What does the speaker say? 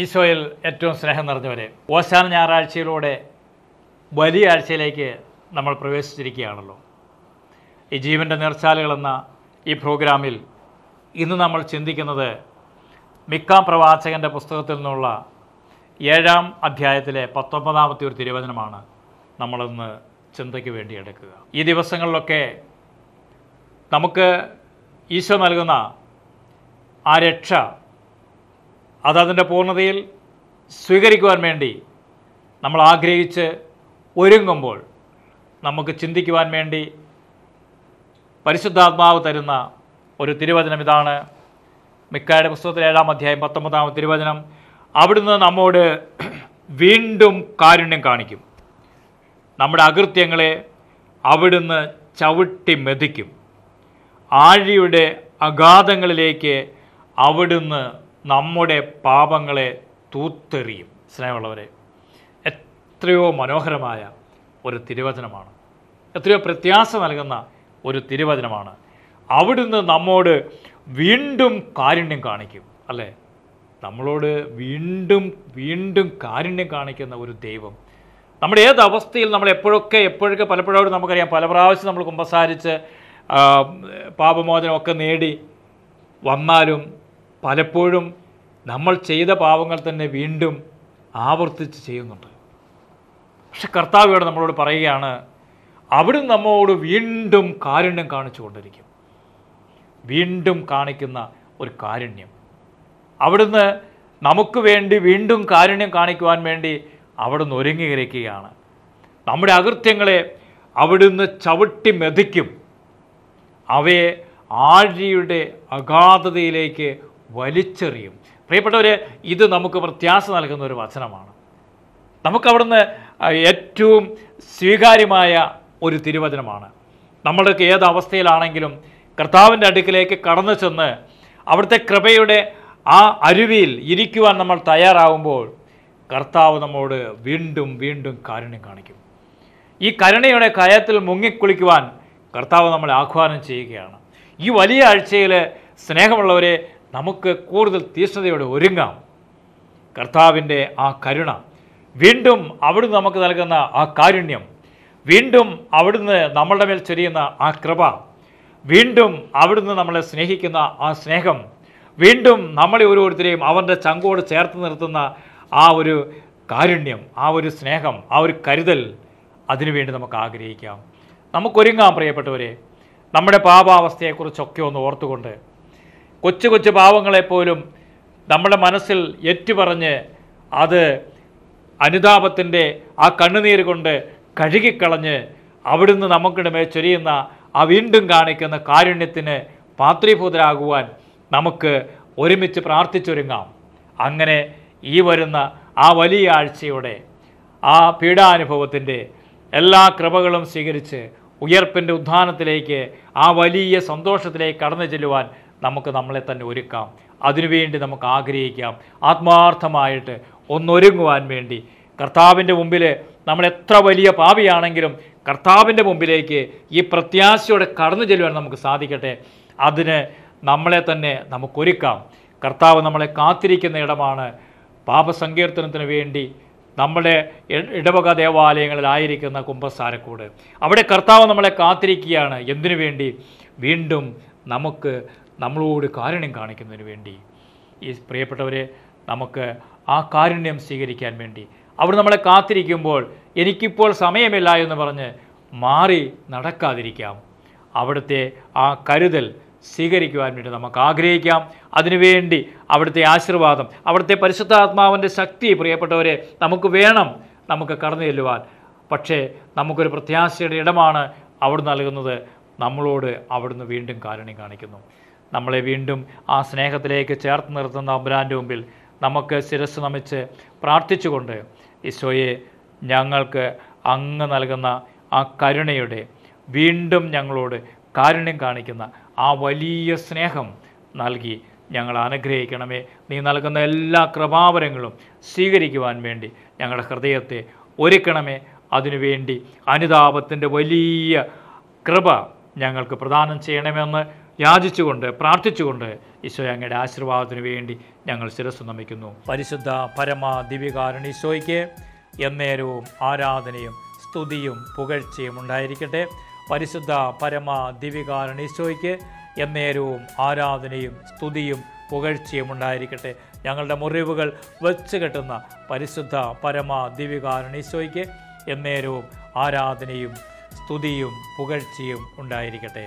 ഈശോയിൽ ഏറ്റവും സ്നേഹം നിറഞ്ഞവരെ ഓശാന ഞായറാഴ്ചയിലൂടെ വലിയ ആഴ്ചയിലേക്ക് നമ്മൾ പ്രവേശിച്ചിരിക്കുകയാണല്ലോ ഈ ജീവൻ്റെ നേർച്ചാലുകളെന്ന ഈ പ്രോഗ്രാമിൽ ഇന്ന് നമ്മൾ ചിന്തിക്കുന്നത് മിക്കാം പ്രവാചകൻ്റെ പുസ്തകത്തിൽ നിന്നുള്ള ഏഴാം അധ്യായത്തിലെ പത്തൊമ്പതാമത്തെ ഒരു തിരുവചനമാണ് നമ്മളിന്ന് ചിന്തയ്ക്ക് വേണ്ടി എടുക്കുക ഈ ദിവസങ്ങളിലൊക്കെ നമുക്ക് ഈശോ നൽകുന്ന ആ രക്ഷ അതതിൻ്റെ പൂർണ്ണതയിൽ സ്വീകരിക്കുവാൻ വേണ്ടി നമ്മൾ ആഗ്രഹിച്ച് ഒരുങ്ങുമ്പോൾ നമുക്ക് ചിന്തിക്കുവാൻ വേണ്ടി പരിശുദ്ധാത്മാവ് തരുന്ന ഒരു തിരുവചനം ഇതാണ് മിക്കായുടെ പുസ്തകത്തിലെ ഏഴാം അധ്യായം പത്തൊമ്പതാം തിരുവചനം അവിടുന്ന് നമ്മോട് വീണ്ടും കാരുണ്യം കാണിക്കും നമ്മുടെ അകൃത്യങ്ങളെ അവിടുന്ന് ചവിട്ടി മെതിക്കും ആഴിയുടെ അഗാധങ്ങളിലേക്ക് അവിടുന്ന് നമ്മുടെ പാപങ്ങളെ തൂത്തെറിയും സ്നേഹമുള്ളവരെ എത്രയോ മനോഹരമായ ഒരു തിരുവചനമാണ് എത്രയോ പ്രത്യാശ നൽകുന്ന ഒരു തിരുവചനമാണ് അവിടുന്ന് നമ്മോട് വീണ്ടും കാരുണ്യം കാണിക്കും അല്ലേ നമ്മളോട് വീണ്ടും വീണ്ടും കാരുണ്യം കാണിക്കുന്ന ഒരു ദൈവം നമ്മുടെ ഏത് അവസ്ഥയിൽ നമ്മൾ എപ്പോഴൊക്കെ എപ്പോഴൊക്കെ പലപ്പോഴും നമുക്കറിയാം പല പ്രാവശ്യം നമ്മൾ കുമ്പസാരിച്ച് പാപമോചനമൊക്കെ നേടി വന്നാലും പലപ്പോഴും നമ്മൾ ചെയ്ത പാവങ്ങൾ തന്നെ വീണ്ടും ആവർത്തിച്ച് ചെയ്യുന്നുണ്ട് പക്ഷെ കർത്താവ് ഇവിടെ നമ്മളോട് പറയുകയാണ് അവിടെ നമ്മോട് വീണ്ടും കാരുണ്യം കൊണ്ടിരിക്കും വീണ്ടും കാണിക്കുന്ന ഒരു കാരുണ്യം അവിടുന്ന് നമുക്ക് വേണ്ടി വീണ്ടും കാരുണ്യം കാണിക്കുവാൻ വേണ്ടി അവിടുന്ന് ഒരുങ്ങിയിരിക്കുകയാണ് നമ്മുടെ അകൃത്യങ്ങളെ അവിടുന്ന് ചവിട്ടി മെതിക്കും അവയെ ആഴിയുടെ അഗാധതയിലേക്ക് വലിച്ചെറിയും പ്രിയപ്പെട്ടവരെ ഇത് നമുക്ക് പ്രത്യാശ നൽകുന്ന ഒരു വചനമാണ് നമുക്കവിടുന്ന് ഏറ്റവും സ്വീകാര്യമായ ഒരു തിരുവചനമാണ് നമ്മളൊക്കെ ഏത് അവസ്ഥയിലാണെങ്കിലും കർത്താവിൻ്റെ അടുക്കിലേക്ക് കടന്നു ചെന്ന് അവിടുത്തെ കൃപയുടെ ആ അരുവിയിൽ ഇരിക്കുവാൻ നമ്മൾ തയ്യാറാവുമ്പോൾ കർത്താവ് നമ്മോട് വീണ്ടും വീണ്ടും കാരുണ്യം കാണിക്കും ഈ കരുണയുടെ കയത്തിൽ മുങ്ങിക്കുളിക്കുവാൻ കർത്താവ് നമ്മളെ ആഹ്വാനം ചെയ്യുകയാണ് ഈ വലിയ ആഴ്ചയിൽ സ്നേഹമുള്ളവരെ നമുക്ക് കൂടുതൽ തീഷ്ണതയോടെ ഒരുങ്ങാം കർത്താവിൻ്റെ ആ കരുണ വീണ്ടും അവിടുന്ന് നമുക്ക് നൽകുന്ന ആ കാരുണ്യം വീണ്ടും അവിടുന്ന് നമ്മളുടെ മേൽ ചൊരിയുന്ന ആ കൃപ വീണ്ടും അവിടുന്ന് നമ്മളെ സ്നേഹിക്കുന്ന ആ സ്നേഹം വീണ്ടും നമ്മളെ ഓരോരുത്തരെയും അവൻ്റെ ചങ്കോട് ചേർത്ത് നിർത്തുന്ന ആ ഒരു കാരുണ്യം ആ ഒരു സ്നേഹം ആ ഒരു കരുതൽ അതിനുവേണ്ടി നമുക്ക് ആഗ്രഹിക്കാം നമുക്കൊരുങ്ങാം പ്രിയപ്പെട്ടവരെ നമ്മുടെ പാപാവസ്ഥയെക്കുറിച്ചൊക്കെ ഒന്ന് ഓർത്തുകൊണ്ട് കൊച്ചു കൊച്ചു പാവങ്ങളെപ്പോലും നമ്മുടെ മനസ്സിൽ ഏറ്റുപറഞ്ഞ് അത് അനുതാപത്തിൻ്റെ ആ കണ്ണുനീർ കൊണ്ട് കഴുകിക്കളഞ്ഞ് അവിടുന്ന് നമുക്കിടമേ ചൊരിയുന്ന ആ വീണ്ടും കാണിക്കുന്ന കാരുണ്യത്തിന് പാത്രീഭൂതരാകുവാൻ നമുക്ക് ഒരുമിച്ച് പ്രാർത്ഥിച്ചൊരുങ്ങാം അങ്ങനെ ഈ വരുന്ന ആ വലിയ ആഴ്ചയുടെ ആ പീഡാനുഭവത്തിൻ്റെ എല്ലാ കൃപകളും സ്വീകരിച്ച് ഉയർപ്പിൻ്റെ ഉദ്ധാനത്തിലേക്ക് ആ വലിയ സന്തോഷത്തിലേക്ക് കടന്നു ചെല്ലുവാൻ നമുക്ക് നമ്മളെ തന്നെ ഒരുക്കാം അതിനുവേണ്ടി നമുക്ക് ആഗ്രഹിക്കാം ആത്മാർത്ഥമായിട്ട് ഒന്നൊരുങ്ങുവാൻ വേണ്ടി കർത്താവിൻ്റെ മുമ്പിൽ നമ്മൾ എത്ര വലിയ പാപിയാണെങ്കിലും കർത്താവിൻ്റെ മുമ്പിലേക്ക് ഈ പ്രത്യാശയോടെ കടന്നു ചെല്ലുവാൻ നമുക്ക് സാധിക്കട്ടെ അതിന് നമ്മളെ തന്നെ നമുക്കൊരുക്കാം കർത്താവ് നമ്മളെ കാത്തിരിക്കുന്ന ഇടമാണ് പാപസങ്കീർത്തനത്തിന് വേണ്ടി നമ്മുടെ ഇടവക ദേവാലയങ്ങളിലായിരിക്കുന്ന കുംഭസാരക്കൂട് അവിടെ കർത്താവ് നമ്മളെ കാത്തിരിക്കുകയാണ് എന്തിനു വേണ്ടി വീണ്ടും നമുക്ക് നമ്മളോട് കാരുണ്യം കാണിക്കുന്നതിന് വേണ്ടി ഈ പ്രിയപ്പെട്ടവരെ നമുക്ക് ആ കാരുണ്യം സ്വീകരിക്കാൻ വേണ്ടി അവിടെ നമ്മളെ കാത്തിരിക്കുമ്പോൾ എനിക്കിപ്പോൾ സമയമില്ല എന്ന് പറഞ്ഞ് മാറി നടക്കാതിരിക്കാം അവിടുത്തെ ആ കരുതൽ സ്വീകരിക്കുവാൻ വേണ്ടി നമുക്ക് ആഗ്രഹിക്കാം അതിനുവേണ്ടി അവിടുത്തെ ആശീർവാദം അവിടുത്തെ പരിശുദ്ധാത്മാവിൻ്റെ ശക്തി പ്രിയപ്പെട്ടവരെ നമുക്ക് വേണം നമുക്ക് കടന്നു ചെല്ലുവാൻ പക്ഷേ നമുക്കൊരു പ്രത്യാശയുടെ ഇടമാണ് അവിടെ നൽകുന്നത് നമ്മളോട് അവിടുന്ന് വീണ്ടും കാരുണ്യം കാണിക്കുന്നു നമ്മളെ വീണ്ടും ആ സ്നേഹത്തിലേക്ക് ചേർത്ത് നിർത്തുന്ന അബ്രാൻ്റെ മുമ്പിൽ നമുക്ക് ശിരസ് നമിച്ച് പ്രാർത്ഥിച്ചുകൊണ്ട് ഈശോയെ ഞങ്ങൾക്ക് അങ്ങ് നൽകുന്ന ആ കരുണയുടെ വീണ്ടും ഞങ്ങളോട് കാരുണ്യം കാണിക്കുന്ന ആ വലിയ സ്നേഹം നൽകി ഞങ്ങൾ അനുഗ്രഹിക്കണമേ നീ നൽകുന്ന എല്ലാ കൃപാവരങ്ങളും സ്വീകരിക്കുവാൻ വേണ്ടി ഞങ്ങളുടെ ഹൃദയത്തെ ഒരുക്കണമേ അതിനുവേണ്ടി അനുതാപത്തിൻ്റെ വലിയ കൃപ ഞങ്ങൾക്ക് പ്രദാനം ചെയ്യണമെന്ന് യാചിച്ചുകൊണ്ട് പ്രാർത്ഥിച്ചുകൊണ്ട് ഈശോ അങ്ങയുടെ ആശീർവാദത്തിന് വേണ്ടി ഞങ്ങൾ ശിരസ് നമിക്കുന്നു പരിശുദ്ധ പരമ ദിവികാരണ ഈശോയ്ക്ക് എന്നേരവും ആരാധനയും സ്തുതിയും പുകഴ്ചയും ഉണ്ടായിരിക്കട്ടെ പരിശുദ്ധ പരമ ദിവികാരണ ഈശോയ്ക്ക് എന്നേരവും ആരാധനയും സ്തുതിയും പുകഴ്ചയും ഉണ്ടായിരിക്കട്ടെ ഞങ്ങളുടെ മുറിവുകൾ വെച്ച് കെട്ടുന്ന പരിശുദ്ധ പരമ ദിവികാരണ ഈശോയ്ക്ക് എന്നേരവും ആരാധനയും സ്തുതിയും പുകഴ്ചയും ഉണ്ടായിരിക്കട്ടെ